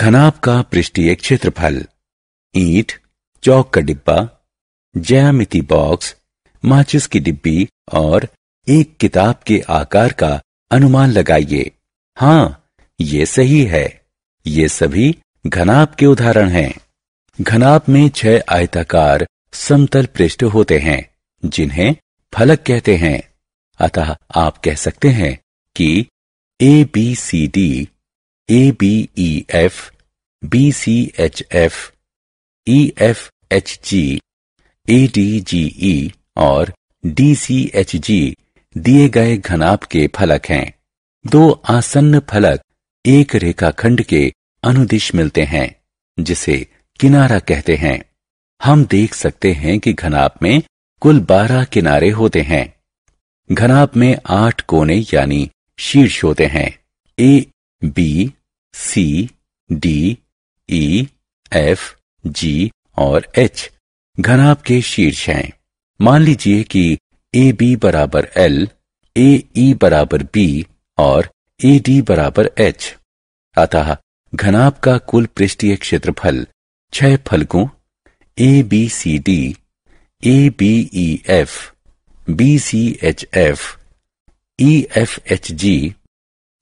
घनाप का पृष्ठीय क्षेत्रफल ईट चौक का डिब्बा ज्यामिति बॉक्स माचिस की डिब्बी और एक किताब के आकार का अनुमान लगाइए हाँ ये सही है ये सभी घनाप के उदाहरण हैं घनाप में छह आयताकार समतल पृष्ठ होते हैं जिन्हें फलक कहते हैं अतः आप कह सकते हैं कि A B C D A B E F B C H F E F H G A D G E और डी सी एच जी दिए गए घनाप के फलक हैं दो आसन्न फलक एक रेखाखंड के अनुदिश मिलते हैं जिसे किनारा कहते हैं हम देख सकते हैं कि घनाप में कुल बारह किनारे होते हैं घनाप में आठ कोने यानी शीर्ष होते हैं A B C D E F G और एच घनाभ के शीर्ष हैं मान लीजिए कि ए बी बराबर एल ए ई बराबर बी और ए डी बराबर एच अतः घनाभ का कुल पृष्ठीय क्षेत्रफल छह फलकों A B C D A B E F B C H F E F H G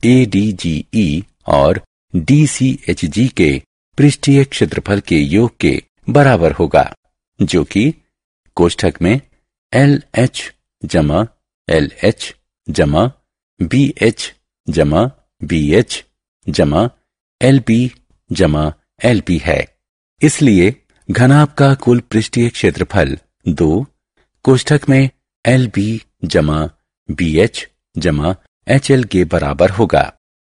A e और डी के पृष्ठीय क्षेत्रफल के योग के बराबर होगा जो कि कोष्ठक में एल एच जमा एल एच जमा बी एच जमा बी एच जमा एल पी जमा एल पी है इसलिए घनाप का कुल पृष्ठीय क्षेत्रफल दो कोष्ठक में एल बी जमा बी एच जमा एच के बराबर होगा